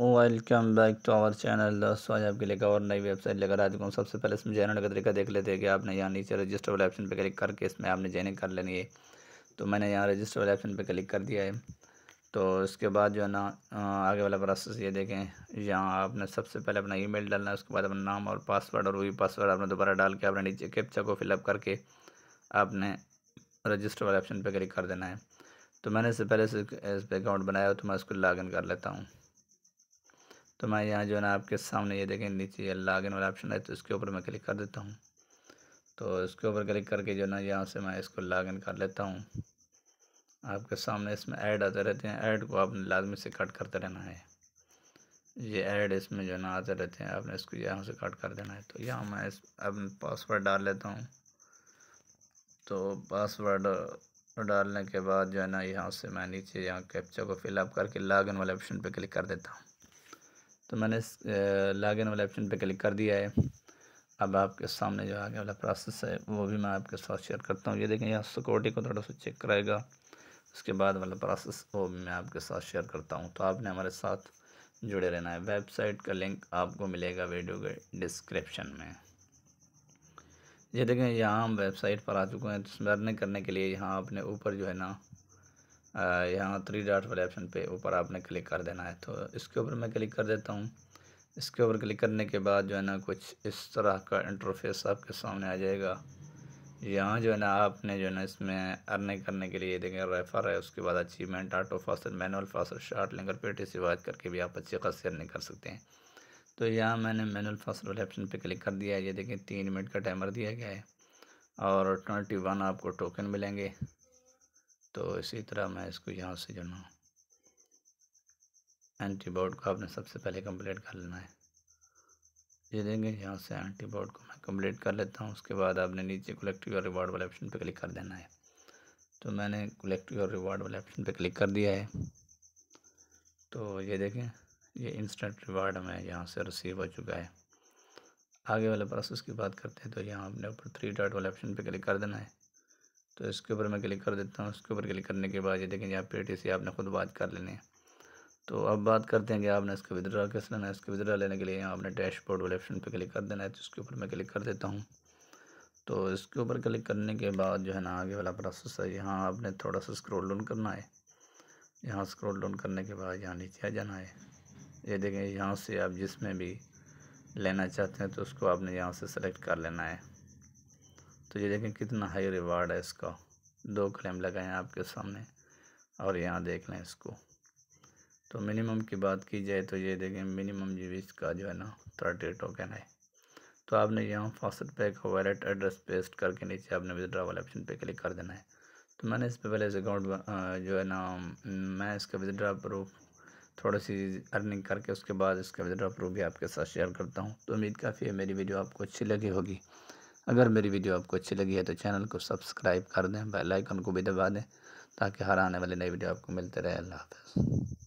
welcome back to our channel दोस्तों आज आपके लिए और नई वेबसाइट लेकर आ चुका हूँ सबसे पहले इसमें जैन का तरीका देख लेते हैं कि आपने यहाँ नीचे रजिस्टर वाले ऑप्शन पर क्लिक करके इसमें आपने जैनिंग कर लेनी है तो मैंने यहाँ रजिस्टर वाले ऑप्शन पर क्लिक कर दिया है तो इसके बाद जो है ना आगे वाला प्रोसेस ये देखें यहाँ आपने सबसे पहले अपना ई डालना है उसके बाद अपना नाम और पासवर्ड और वही पासवर्ड आपने दोबारा डाल के आपने नीचे कैप्चा को फिलअप करके आपने रजिस्टर वाले ऑप्शन पर क्लिक कर देना है तो मैंने इससे पहले से इस पर अकाउंट बनाया तो मैं उसको लॉगिन कर लेता हूँ तो मैं यहाँ जो है ना आपके सामने ये देखें नीचे लॉग इन वाला ऑप्शन है तो इसके ऊपर मैं क्लिक कर देता हूँ तो इसके ऊपर क्लिक करके जो है ना यहाँ से मैं इसको लॉग इन कर लेता हूँ आपके सामने इसमें ऐड आते रहते हैं ऐड को आपने लाजमी से कट करते रहना है ये ऐड इसमें जो है ना आते रहते हैं आपने इसको यहाँ से कट कर देना है तो यहाँ मैं इस अपने पासवर्ड डाल लेता हूँ तो पासवर्ड डालने के बाद जो है ना यहाँ से मैं नीचे यहाँ कैप्चा को फिलअप करके लॉगिन वाले ऑप्शन पे क्लिक कर देता हूँ तो मैंने इन वाले ऑप्शन पे क्लिक कर दिया है अब आपके सामने जो आगे वाला प्रोसेस है वो भी मैं आपके साथ शेयर करता हूँ ये देखें यहाँ सिक्योरिटी को थोड़ा सा चेक कराएगा उसके बाद वाला प्रोसेस वो भी मैं आपके साथ शेयर करता हूँ तो आपने हमारे साथ जुड़े रहना है वेबसाइट का लिंक आपको मिलेगा वीडियो के डिस्क्रिप्शन में ये देखें यहाँ हम वेबसाइट पर आ चुके हैं तो स्मरने करने के लिए यहाँ आपने ऊपर जो है ना यहाँ थ्री डॉट वाले ऑप्शन पे ऊपर आपने क्लिक कर देना है तो इसके ऊपर मैं क्लिक कर देता हूँ इसके ऊपर क्लिक करने के बाद जो है ना कुछ इस तरह का इंटरफेस आपके सामने आ जाएगा यहाँ जो है ना आपने जो है ना इसमें अर्निंग करने के लिए देखें रेफर है उसके बाद अचीवमेंट ऑटो फासल मैनुअल फासल शार्ट लिंकर पेटी से बात करके भी आप अच्छी खासी अर्निंग कर सकते हैं तो यहाँ मैंने मैनुअल फासल वाले ऑप्शन पर क्लिक कर दिया है ये देखें तीन मिनट का टाइमर दिया गया है और ट्वेंटी वन आपको टोकन मिलेंगे तो इसी तरह मैं इसको यहाँ से जो ना एंटीबॉड को आपने सबसे पहले कंप्लीट कर लेना है ये देंगे यहाँ से एंटीबॉड को मैं कंप्लीट कर लेता हूँ उसके बाद आपने नीचे कलेक्टिव और रिवार्ड वाले ऑप्शन पे क्लिक कर देना है तो मैंने कलेक्टिव और रिवार्ड वाले ऑप्शन पे क्लिक कर दिया है तो ये देखें ये इंस्टेंट रिवार्ड हमें यहाँ से रिसीव हो चुका है आगे वाले प्रोसेस की बात करते हैं तो यहाँ आपने ऊपर थ्री डॉट वाले ऑप्शन पर क्लिक कर देना है तो इसके ऊपर मैं क्लिक कर देता हूँ इसके ऊपर क्लिक करने के बाद ये देखें यहाँ पे टी आपने खुद बात कर लेनी है तो अब बात करते हैं कि आपने इसका विद्रा कैसे लेना है इसके विद्रा लेने के लिए यहाँ आपने डैशबोर्ड वाले ऑप्शन पर क्लिक कर देना है तो इसके ऊपर मैं क्लिक कर देता हूँ तो इसके ऊपर क्लिक करने के बाद जो है ना आगे वाला प्रोसेस है यहाँ आपने थोड़ा सा स्क्रोल डाउन करना है यहाँ स्क्रोल डाउन करने के बाद यहाँ नीचे आ जाना है ये देखें यहाँ से आप जिसमें भी लेना चाहते हैं तो उसको आपने यहाँ से सेलेक्ट कर लेना है तो ये देखें कितना हाई रिवार्ड है इसका दो क्लेम लगाएँ आपके सामने और यहाँ देख लें इसको तो मिनिमम की बात की जाए तो ये देखें मिनिमम यूज का जो है ना थर्टी टोकन है तो आपने यहाँ फास्ट पे का वैलेट एड्रेस पेस्ट करके नीचे आपने विदड्रा वाले ऑप्शन पे क्लिक कर देना है तो मैंने इस पर पहले इस अकाउंट जो है ना मैं इसका विदड्रा प्रूफ थोड़ी सी अर्निंग करके उसके बाद इसका विदड्रा प्रूफ भी आपके साथ शेयर करता हूँ तो उम्मीद काफ़ी है मेरी वीडियो आपको अच्छी लगी होगी अगर मेरी वीडियो आपको अच्छी लगी है तो चैनल को सब्सक्राइब कर दें बेल आइकन को भी दबा दें ताकि हर आने वाली नई वीडियो आपको मिलते रहे अल्लाह हाफ